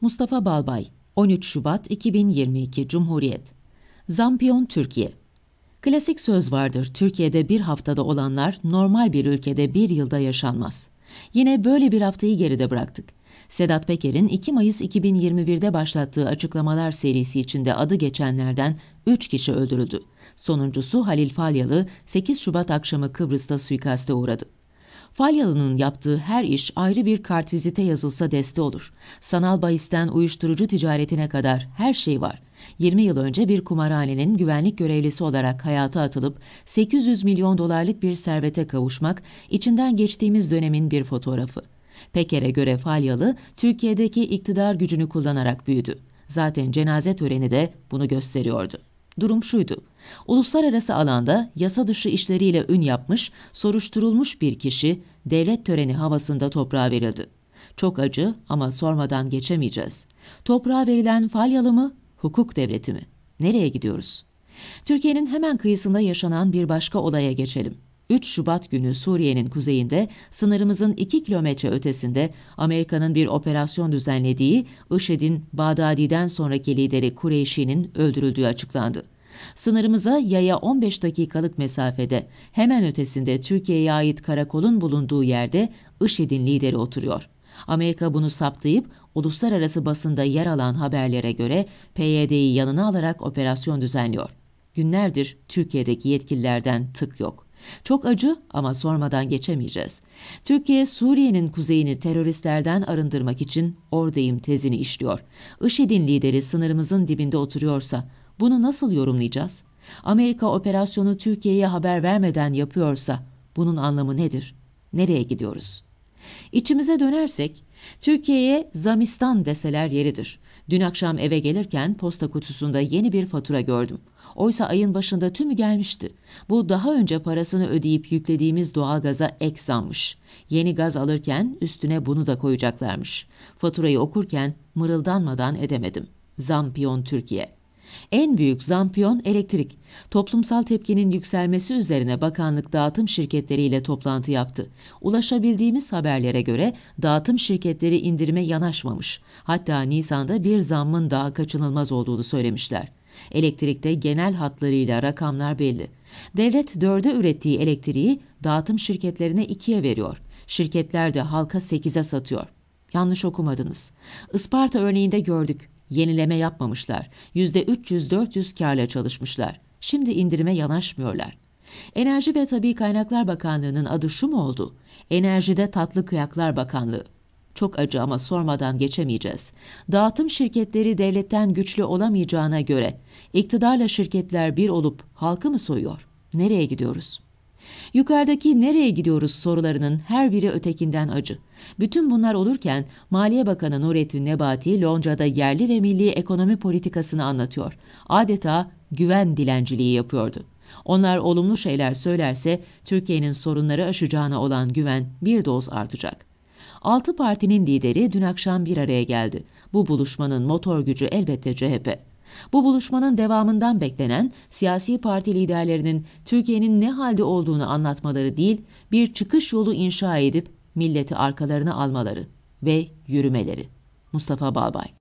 Mustafa Balbay 13 Şubat 2022 Cumhuriyet Zampiyon Türkiye Klasik söz vardır, Türkiye'de bir haftada olanlar normal bir ülkede bir yılda yaşanmaz. Yine böyle bir haftayı geride bıraktık. Sedat Peker'in 2 Mayıs 2021'de başlattığı açıklamalar serisi içinde adı geçenlerden 3 kişi öldürüldü. Sonuncusu Halil Falyalı 8 Şubat akşamı Kıbrıs'ta suikaste uğradı. Falyalı'nın yaptığı her iş ayrı bir kartvizite yazılsa deste olur. Sanal bahisten uyuşturucu ticaretine kadar her şey var. 20 yıl önce bir kumarhanenin güvenlik görevlisi olarak hayata atılıp 800 milyon dolarlık bir servete kavuşmak içinden geçtiğimiz dönemin bir fotoğrafı. Peker'e göre Falyalı, Türkiye'deki iktidar gücünü kullanarak büyüdü. Zaten cenaze töreni de bunu gösteriyordu. Durum şuydu. Uluslararası alanda yasa dışı işleriyle ün yapmış, soruşturulmuş bir kişi devlet töreni havasında toprağa verildi. Çok acı ama sormadan geçemeyeceğiz. Toprağa verilen falyalı mı, hukuk devleti mi? Nereye gidiyoruz? Türkiye'nin hemen kıyısında yaşanan bir başka olaya geçelim. 3 Şubat günü Suriye'nin kuzeyinde sınırımızın 2 kilometre ötesinde Amerika'nın bir operasyon düzenlediği IŞİD'in Bağdadi'den sonraki lideri Kureyşi'nin öldürüldüğü açıklandı. Sınırımıza yaya 15 dakikalık mesafede hemen ötesinde Türkiye'ye ait karakolun bulunduğu yerde IŞİD'in lideri oturuyor. Amerika bunu saptayıp uluslararası basında yer alan haberlere göre PYD'yi yanına alarak operasyon düzenliyor. Günlerdir Türkiye'deki yetkililerden tık yok. Çok acı ama sormadan geçemeyeceğiz. Türkiye, Suriye'nin kuzeyini teröristlerden arındırmak için oradayım tezini işliyor. IŞİD'in lideri sınırımızın dibinde oturuyorsa bunu nasıl yorumlayacağız? Amerika operasyonu Türkiye'ye haber vermeden yapıyorsa bunun anlamı nedir? Nereye gidiyoruz?'' İçimize dönersek, Türkiye'ye zamistan deseler yeridir. Dün akşam eve gelirken posta kutusunda yeni bir fatura gördüm. Oysa ayın başında tümü gelmişti. Bu daha önce parasını ödeyip yüklediğimiz doğalgaza ek zammış. Yeni gaz alırken üstüne bunu da koyacaklarmış. Faturayı okurken mırıldanmadan edemedim. Zampiyon Türkiye.'' En büyük zampiyon elektrik. Toplumsal tepkinin yükselmesi üzerine bakanlık dağıtım şirketleriyle toplantı yaptı. Ulaşabildiğimiz haberlere göre dağıtım şirketleri indirime yanaşmamış. Hatta Nisan'da bir zammın daha kaçınılmaz olduğunu söylemişler. Elektrikte genel hatlarıyla rakamlar belli. Devlet dörde ürettiği elektriği dağıtım şirketlerine ikiye veriyor. Şirketler de halka sekize satıyor. Yanlış okumadınız. Isparta örneğinde gördük. Yenileme yapmamışlar. %300-400 karla çalışmışlar. Şimdi indirime yanaşmıyorlar. Enerji ve Tabi Kaynaklar Bakanlığı'nın adı şu mu oldu? Enerjide Tatlı Kıyaklar Bakanlığı. Çok acı ama sormadan geçemeyeceğiz. Dağıtım şirketleri devletten güçlü olamayacağına göre iktidarla şirketler bir olup halkı mı soyuyor? Nereye gidiyoruz?'' Yukarıdaki nereye gidiyoruz sorularının her biri ötekinden acı. Bütün bunlar olurken Maliye Bakanı Nurettin Nebati Lonca'da yerli ve milli ekonomi politikasını anlatıyor. Adeta güven dilenciliği yapıyordu. Onlar olumlu şeyler söylerse Türkiye'nin sorunları aşacağına olan güven bir doz artacak. Altı partinin lideri dün akşam bir araya geldi. Bu buluşmanın motor gücü elbette CHP. Bu buluşmanın devamından beklenen siyasi parti liderlerinin Türkiye'nin ne halde olduğunu anlatmaları değil, bir çıkış yolu inşa edip milleti arkalarına almaları ve yürümeleri. Mustafa Balbay